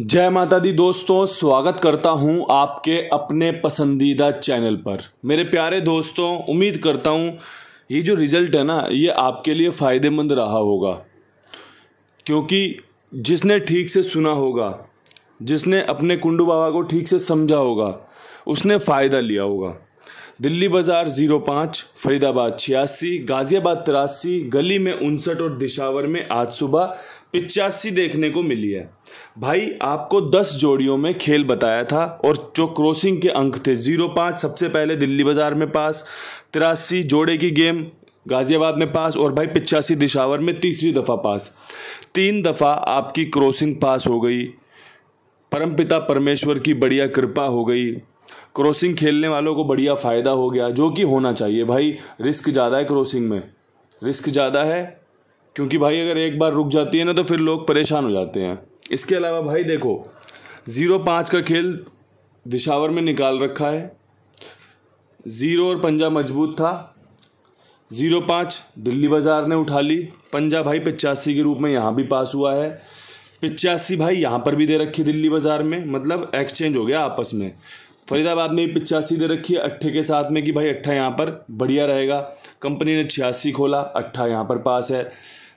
जय माता दी दोस्तों स्वागत करता हूं आपके अपने पसंदीदा चैनल पर मेरे प्यारे दोस्तों उम्मीद करता हूं ये जो रिज़ल्ट है ना ये आपके लिए फ़ायदेमंद रहा होगा क्योंकि जिसने ठीक से सुना होगा जिसने अपने कुंडू बाबा को ठीक से समझा होगा उसने फ़ायदा लिया होगा दिल्ली बाज़ार ज़ीरो पाँच फरीदाबाद छियासी गाज़ियाबाद तिरासी गली में उनसठ और दिशावर में आज सुबह पिचासी देखने को मिली है भाई आपको दस जोड़ियों में खेल बताया था और जो क्रॉसिंग के अंक थे जीरो पाँच सबसे पहले दिल्ली बाजार में पास तिरासी जोड़े की गेम गाज़ियाबाद में पास और भाई पिचासी दिशावर में तीसरी दफ़ा पास तीन दफ़ा आपकी क्रॉसिंग पास हो गई परमपिता परमेश्वर की बढ़िया कृपा हो गई क्रॉसिंग खेलने वालों को बढ़िया फ़ायदा हो गया जो कि होना चाहिए भाई रिस्क ज़्यादा है क्रॉसिंग में रिस्क ज़्यादा है क्योंकि भाई अगर एक बार रुक जाती है ना तो फिर लोग परेशान हो जाते हैं इसके अलावा भाई देखो ज़ीरो पाँच का खेल दिशावर में निकाल रखा है ज़ीरो और पंजा मजबूत था ज़ीरो पाँच दिल्ली बाज़ार ने उठा ली पंजा भाई पचासी के रूप में यहाँ भी पास हुआ है पचासी भाई यहाँ पर भी दे रखी दिल्ली बाज़ार में मतलब एक्सचेंज हो गया आपस में फरीदाबाद में भी पिचासी दे रखी है अट्ठे के साथ में कि भाई अट्ठा यहाँ पर बढ़िया रहेगा कंपनी ने छियासी खोला अट्ठा यहाँ पर पास है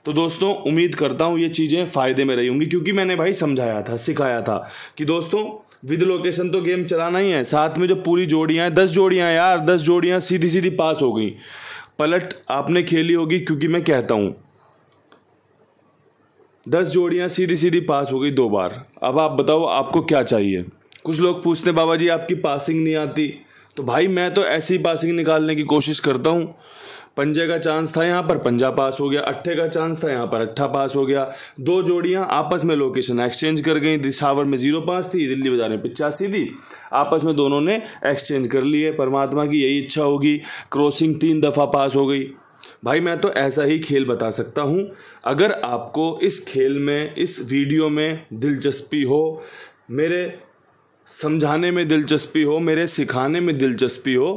तो दोस्तों उम्मीद करता हूँ ये चीज़ें फ़ायदे में रही होंगी क्योंकि मैंने भाई समझाया था सिखाया था कि दोस्तों विद लोकेशन तो गेम चलाना ही है साथ में जो पूरी जोड़ियाँ दस जोड़ियाँ यार दस जोड़ियाँ सीधी सीधी पास हो गई पलट आपने खेली होगी क्योंकि मैं कहता हूँ दस जोड़ियाँ सीधी सीधी पास हो गई दो बार अब आप बताओ आपको क्या चाहिए कुछ लोग पूछते हैं बाबा जी आपकी पासिंग नहीं आती तो भाई मैं तो ऐसी पासिंग निकालने की कोशिश करता हूँ पंजे का चांस था यहाँ पर पंजा पास हो गया अट्ठे का चांस था यहाँ पर अट्ठा पास हो गया दो जोड़ियाँ आपस में लोकेशन एक्सचेंज कर गई दिशावर में जीरो पाँच थी दिल्ली बाजार में पिचासी थी आपस में दोनों ने एक्सचेंज कर लिए परमात्मा की यही इच्छा होगी क्रॉसिंग तीन दफ़ा पास हो गई भाई मैं तो ऐसा ही खेल बता सकता हूँ अगर आपको इस खेल में इस वीडियो में दिलचस्पी हो मेरे समझाने में दिलचस्पी हो मेरे सिखाने में दिलचस्पी हो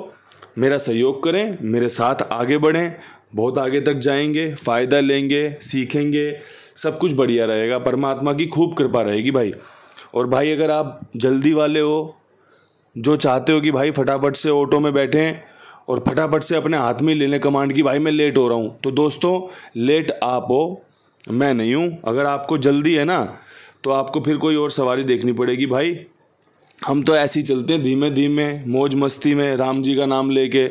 मेरा सहयोग करें मेरे साथ आगे बढ़ें बहुत आगे तक जाएंगे फ़ायदा लेंगे सीखेंगे सब कुछ बढ़िया रहेगा परमात्मा की खूब कृपा रहेगी भाई और भाई अगर आप जल्दी वाले हो जो चाहते हो कि भाई फटाफट से ऑटो में बैठें और फटाफट से अपने हाथ में ले लें कमांड की भाई मैं लेट हो रहा हूँ तो दोस्तों लेट आप हो मैं नहीं हूँ अगर आपको जल्दी है ना तो आपको फिर कोई और सवारी देखनी पड़ेगी भाई हम तो ऐसे ही चलते हैं धीमे धीमे मौज मस्ती में राम जी का नाम लेके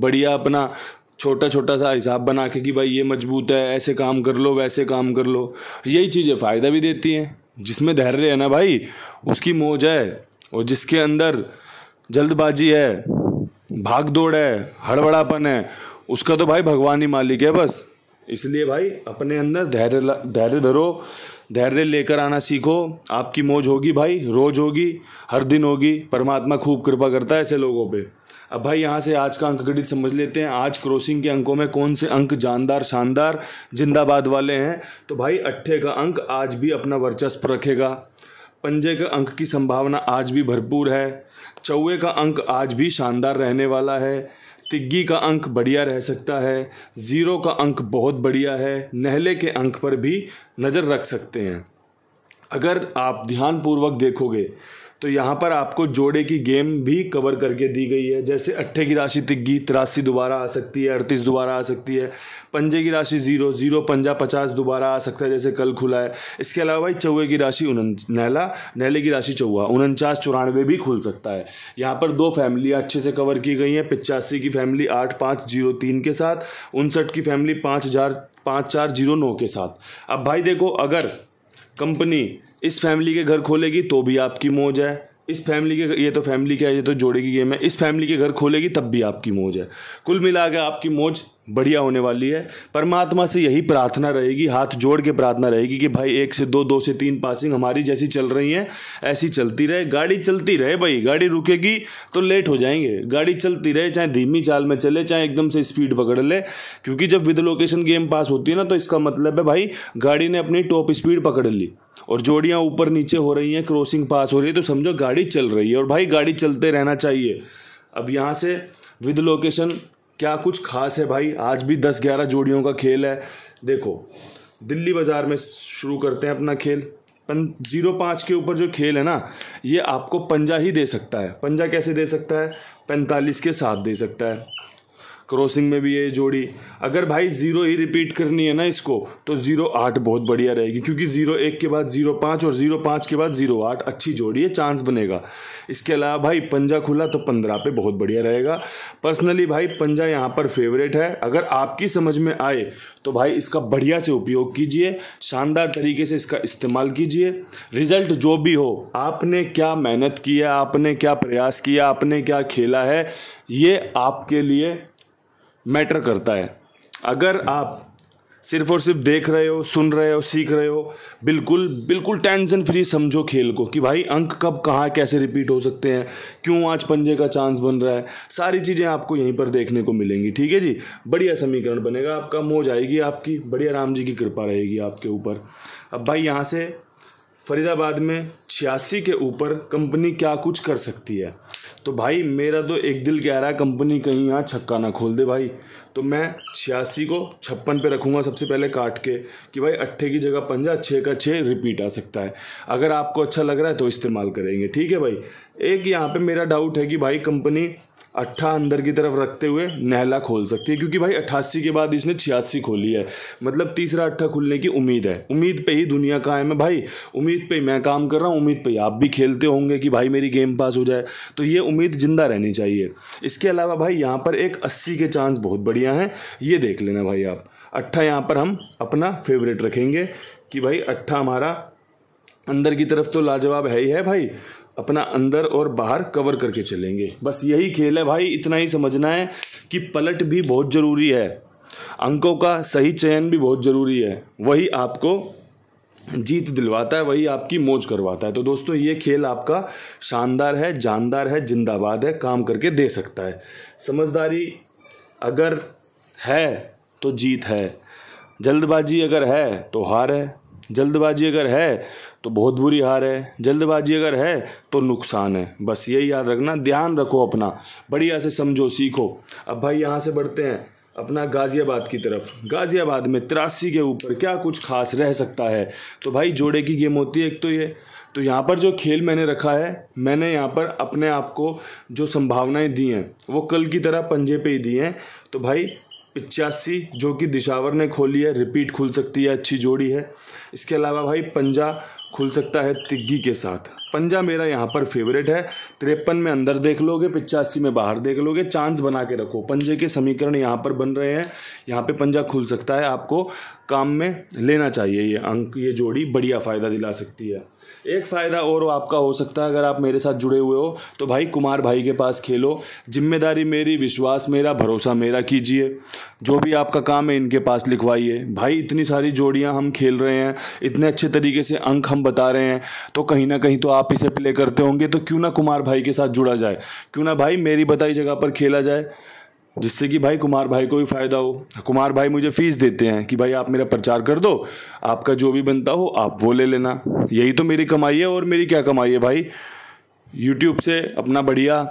बढ़िया अपना छोटा छोटा सा हिसाब बना के कि भाई ये मजबूत है ऐसे काम कर लो वैसे काम कर लो यही चीज़ें फ़ायदा भी देती हैं जिसमें धैर्य है ना भाई उसकी मौज है और जिसके अंदर जल्दबाजी है भाग दौड़ है हड़बड़ापन है उसका तो भाई भगवान ही मालिक है बस इसलिए भाई अपने अंदर धैर्य धैर्य धरो धैर्य लेकर आना सीखो आपकी मौज होगी भाई रोज होगी हर दिन होगी परमात्मा खूब कृपा करता है ऐसे लोगों पे अब भाई यहाँ से आज का अंक गणित समझ लेते हैं आज क्रॉसिंग के अंकों में कौन से अंक जानदार शानदार जिंदाबाद वाले हैं तो भाई अट्ठे का अंक आज भी अपना वर्चस्व रखेगा पंजे के अंक की संभावना आज भी भरपूर है चौवे का अंक आज भी शानदार रहने वाला है तिग्गी का अंक बढ़िया रह सकता है ज़ीरो का अंक बहुत बढ़िया है नहले के अंक पर भी नज़र रख सकते हैं अगर आप ध्यानपूर्वक देखोगे तो यहाँ पर आपको जोड़े की गेम भी कवर करके दी गई है जैसे अट्ठे की राशि तिग्गी तिरासी दोबारा आ सकती है अड़तीस दोबारा आ सकती है पंजे की राशि जीरो जीरो पंजा पचास दोबारा आ सकता है जैसे कल खुला है इसके अलावा भाई चौवे की राशि उन नैला नैले की राशि चौवा उनचास चौरानवे भी खुल सकता है यहाँ पर दो फैमिली अच्छे से कवर की गई हैं पिचासी की फैमिली आठ पाँच जीरो तीन के साथ उनसठ की फैमिली पाँच हज़ार पाँच चार जीरो नौ के साथ अब भाई देखो अगर कंपनी इस फैमिली के घर खोलेगी तो भी आपकी मौज है इस फैमिली के ये तो फैमिली क्या है ये तो जोड़े की गेम है इस फैमिली के घर खोलेगी तब भी आपकी मौज है कुल मिला के आपकी मौज बढ़िया होने वाली है परमात्मा से यही प्रार्थना रहेगी हाथ जोड़ के प्रार्थना रहेगी कि भाई एक से दो दो से तीन पासिंग हमारी जैसी चल रही है ऐसी चलती रहे गाड़ी चलती रहे भाई गाड़ी रुकेगी तो लेट हो जाएंगे गाड़ी चलती रहे चाहे धीमी चाल में चले चाहे एकदम से स्पीड पकड़ ले क्योंकि जब विद लोकेशन गेम पास होती है ना तो इसका मतलब है भाई गाड़ी ने अपनी टॉप स्पीड पकड़ ली और जोड़ियाँ ऊपर नीचे हो रही हैं क्रॉसिंग पास हो रही है तो समझो गाड़ी चल रही है और भाई गाड़ी चलते रहना चाहिए अब यहाँ से विद लोकेशन क्या कुछ खास है भाई आज भी दस ग्यारह जोड़ियों का खेल है देखो दिल्ली बाज़ार में शुरू करते हैं अपना खेल पन जीरो पाँच के ऊपर जो खेल है ना ये आपको पंजा ही दे सकता है पंजा कैसे दे सकता है पैंतालीस के साथ दे सकता है क्रॉसिंग में भी ये जोड़ी अगर भाई ज़ीरो ही रिपीट करनी है ना इसको तो ज़ीरो आठ बहुत बढ़िया रहेगी क्योंकि ज़ीरो एक के बाद ज़ीरो पाँच और ज़ीरो पाँच के बाद ज़ीरो आठ अच्छी जोड़ी है चांस बनेगा इसके अलावा भाई पंजा खुला तो पंद्रह पे बहुत बढ़िया रहेगा पर्सनली भाई पंजा यहाँ पर फेवरेट है अगर आपकी समझ में आए तो भाई इसका बढ़िया से उपयोग कीजिए शानदार तरीके से इसका इस्तेमाल कीजिए रिजल्ट जो भी हो आपने क्या मेहनत की है आपने क्या प्रयास किया आपने क्या खेला है ये आपके लिए मैटर करता है अगर आप सिर्फ और सिर्फ देख रहे हो सुन रहे हो सीख रहे हो बिल्कुल बिल्कुल टेंशन फ्री समझो खेल को कि भाई अंक कब कहाँ कैसे रिपीट हो सकते हैं क्यों आज पंजे का चांस बन रहा है सारी चीज़ें आपको यहीं पर देखने को मिलेंगी ठीक है जी बढ़िया समीकरण बनेगा आपका मोज आएगी आपकी बढ़िया राम जी की कृपा रहेगी आपके ऊपर अब भाई यहाँ से फरीदाबाद में छियासी के ऊपर कंपनी क्या कुछ कर सकती है तो भाई मेरा तो एक दिल कह रहा है कंपनी कहीं यहाँ छक्का ना खोल दे भाई तो मैं छियासी को छप्पन पे रखूँगा सबसे पहले काट के कि भाई अट्ठे की जगह पंजा छः का छः रिपीट आ सकता है अगर आपको अच्छा लग रहा है तो इस्तेमाल करेंगे ठीक है भाई एक यहाँ पे मेरा डाउट है कि भाई कंपनी अट्ठा अंदर की तरफ रखते हुए नहला खोल सकती है क्योंकि भाई अट्ठासी के बाद इसने छियासी खोली है मतलब तीसरा अट्ठा खुलने की उम्मीद है उम्मीद पे ही दुनिया का है भाई उम्मीद पे ही मैं काम कर रहा हूँ उम्मीद पे ही आप भी खेलते होंगे कि भाई मेरी गेम पास हो जाए तो ये उम्मीद ज़िंदा रहनी चाहिए इसके अलावा भाई यहाँ पर एक अस्सी के चांस बहुत बढ़िया हैं ये देख लेना भाई आप अट्ठा यहाँ पर हम अपना फेवरेट रखेंगे कि भाई अट्ठा हमारा अंदर की तरफ तो लाजवाब है ही है भाई अपना अंदर और बाहर कवर करके चलेंगे बस यही खेल है भाई इतना ही समझना है कि पलट भी बहुत ज़रूरी है अंकों का सही चयन भी बहुत ज़रूरी है वही आपको जीत दिलवाता है वही आपकी मौज करवाता है तो दोस्तों ये खेल आपका शानदार है जानदार है जिंदाबाद है काम करके दे सकता है समझदारी अगर है तो जीत है जल्दबाजी अगर है तो हार है जल्दबाजी अगर है तो बहुत बुरी हार है जल्दबाजी अगर है तो नुकसान है बस यही याद रखना ध्यान रखो अपना बढ़िया से समझो सीखो अब भाई यहाँ से बढ़ते हैं अपना गाज़ियाबाद की तरफ गाज़ियाबाद में तिरासी के ऊपर क्या कुछ खास रह सकता है तो भाई जोड़े की गेम होती है एक तो ये तो यहाँ पर जो खेल मैंने रखा है मैंने यहाँ पर अपने आप को जो संभावनाएं दी हैं वो कल की तरह पंजे पे ही दी हैं तो भाई पिचासी जो कि दिशावर ने खोली है रिपीट खुल सकती है अच्छी जोड़ी है इसके अलावा भाई पंजा खुल सकता है तिग्गी के साथ पंजा मेरा यहाँ पर फेवरेट है तिरपन में अंदर देख लोगे पिचासी में बाहर देख लोगे चांस बना के रखो पंजे के समीकरण यहाँ पर बन रहे हैं यहाँ पे पंजा खुल सकता है आपको काम में लेना चाहिए ये अंक ये जोड़ी बढ़िया फ़ायदा दिला सकती है एक फ़ायदा और आपका हो सकता है अगर आप मेरे साथ जुड़े हुए हो तो भाई कुमार भाई के पास खेलो जिम्मेदारी मेरी विश्वास मेरा भरोसा मेरा कीजिए जो भी आपका काम है इनके पास लिखवाइए भाई इतनी सारी जोड़ियाँ हम खेल रहे हैं इतने अच्छे तरीके से अंक हम बता रहे हैं तो कहीं ना कहीं तो आप इसे प्ले करते होंगे तो क्यों ना कुमार भाई के साथ जुड़ा जाए क्यों ना भाई मेरी बताई जगह पर खेला जाए जिससे कि भाई कुमार भाई को भी फ़ायदा हो कुमार भाई मुझे फ़ीस देते हैं कि भाई आप मेरा प्रचार कर दो आपका जो भी बनता हो आप वो ले लेना यही तो मेरी कमाई है और मेरी क्या कमाई है भाई यूट्यूब से अपना बढ़िया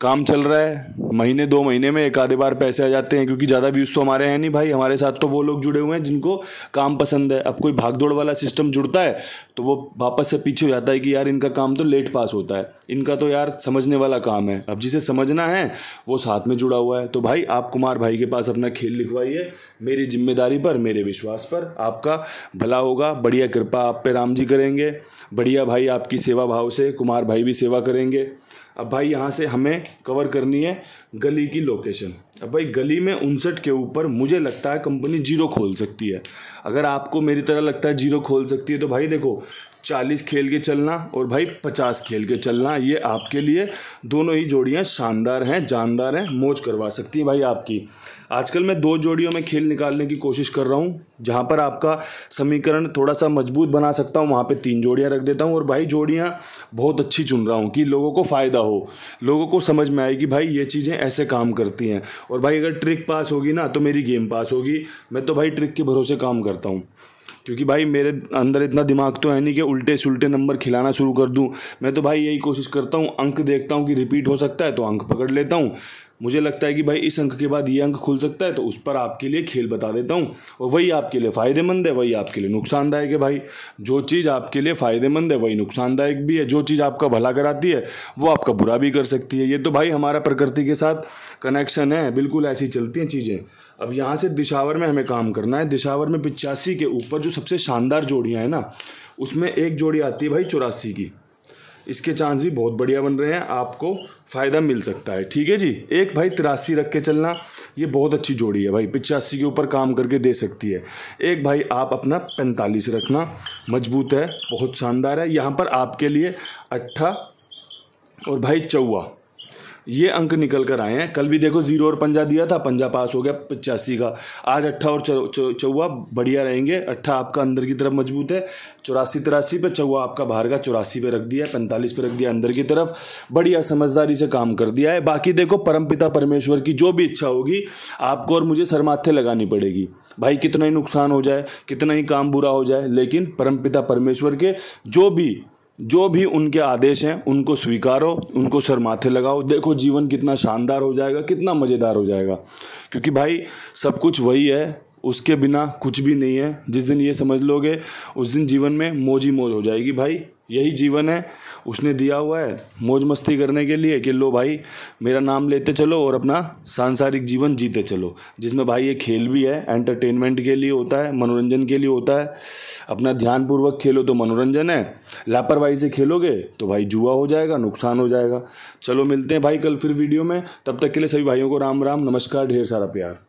काम चल रहा है महीने दो महीने में एक आधे बार पैसे आ जाते हैं क्योंकि ज़्यादा व्यूज़ तो हमारे हैं नहीं भाई हमारे साथ तो वो लोग जुड़े हुए हैं जिनको काम पसंद है अब कोई भागदौड़ वाला सिस्टम जुड़ता है तो वो वापस से पीछे हो जाता है कि यार इनका काम तो लेट पास होता है इनका तो यार समझने वाला काम है अब जिसे समझना है वो साथ में जुड़ा हुआ है तो भाई आप कुमार भाई के पास अपना खेल लिखवाइए मेरी जिम्मेदारी पर मेरे विश्वास पर आपका भला होगा बढ़िया कृपा आप पे राम जी करेंगे बढ़िया भाई आपकी सेवा भाव से कुमार भाई भी सेवा करेंगे अब भाई यहाँ से हमें कवर करनी है गली की लोकेशन अब भाई गली में उनसठ के ऊपर मुझे लगता है कंपनी जीरो खोल सकती है अगर आपको मेरी तरह लगता है जीरो खोल सकती है तो भाई देखो चालीस खेल के चलना और भाई पचास खेल के चलना ये आपके लिए दोनों ही जोड़ियाँ शानदार हैं जानदार हैं मौज करवा सकती हैं भाई आपकी आजकल मैं दो जोड़ियों में खेल निकालने की कोशिश कर रहा हूँ जहाँ पर आपका समीकरण थोड़ा सा मजबूत बना सकता हूँ वहाँ पे तीन जोड़ियाँ रख देता हूँ और भाई जोड़ियाँ बहुत अच्छी चुन रहा हूँ कि लोगों को फ़ायदा हो लोगों को समझ में आए कि भाई ये चीज़ें ऐसे काम करती हैं और भाई अगर ट्रिक पास होगी ना तो मेरी गेम पास होगी मैं तो भाई ट्रिक के भरोसे काम करता हूँ क्योंकि भाई मेरे अंदर इतना दिमाग तो है नहीं कि उल्टे सुलटे नंबर खिलाना शुरू कर दूँ मैं तो भाई यही कोशिश करता हूँ अंक देखता हूँ कि रिपीट हो सकता है तो अंक पकड़ लेता हूँ मुझे लगता है कि भाई इस अंक के बाद ये अंक खुल सकता है तो उस पर आपके लिए खेल बता देता हूँ और वही आपके लिए फ़ायदेमंद है वही आपके लिए नुकसानदायक है भाई जो चीज़ आपके लिए फ़ायदेमंद है वही नुकसानदायक भी है जो चीज़ आपका भला कराती है वो आपका बुरा भी कर सकती है ये तो भाई हमारा प्रकृति के साथ कनेक्शन है बिल्कुल ऐसी चलती हैं चीज़ें अब यहाँ से दिशावर में हमें काम करना है दिशावर में पिचासी के ऊपर जो सबसे शानदार जोड़ियाँ हैं ना उसमें एक जोड़ी आती है भाई चौरासी की इसके चांस भी बहुत बढ़िया बन रहे हैं आपको फ़ायदा मिल सकता है ठीक है जी एक भाई तिरासी रख के चलना ये बहुत अच्छी जोड़ी है भाई पिचासी के ऊपर काम करके दे सकती है एक भाई आप अपना पैंतालीस रखना मजबूत है बहुत शानदार है यहाँ पर आपके लिए अट्ठा और भाई चौवा ये अंक निकल कर आए हैं कल भी देखो जीरो और पंजा दिया था पंजा पास हो गया पचासी का आज अट्ठा और चौवा बढ़िया रहेंगे अट्ठा आपका अंदर की तरफ मजबूत है चौरासी तिरासी पे चौवा आपका बाहर का चौरासी पे रख दिया है पैंतालीस पे रख दिया अंदर की तरफ बढ़िया समझदारी से काम कर दिया है बाकी देखो परमपिता परमेश्वर की जो भी इच्छा होगी आपको और मुझे सरमाथे लगानी पड़ेगी भाई कितना ही नुकसान हो जाए कितना ही काम बुरा हो जाए लेकिन परमपिता परमेश्वर के जो भी जो भी उनके आदेश हैं उनको स्वीकारो उनको सर माथे लगाओ देखो जीवन कितना शानदार हो जाएगा कितना मज़ेदार हो जाएगा क्योंकि भाई सब कुछ वही है उसके बिना कुछ भी नहीं है जिस दिन ये समझ लोगे उस दिन जीवन में मोजी मोज हो जाएगी भाई यही जीवन है उसने दिया हुआ है मौज मस्ती करने के लिए कि लो भाई मेरा नाम लेते चलो और अपना सांसारिक जीवन जीते चलो जिसमें भाई ये खेल भी है एंटरटेनमेंट के लिए होता है मनोरंजन के लिए होता है अपना ध्यानपूर्वक खेलो तो मनोरंजन है लापरवाही से खेलोगे तो भाई जुआ हो जाएगा नुकसान हो जाएगा चलो मिलते हैं भाई कल फिर वीडियो में तब तक के लिए सभी भाइयों को राम राम नमस्कार ढेर सारा प्यार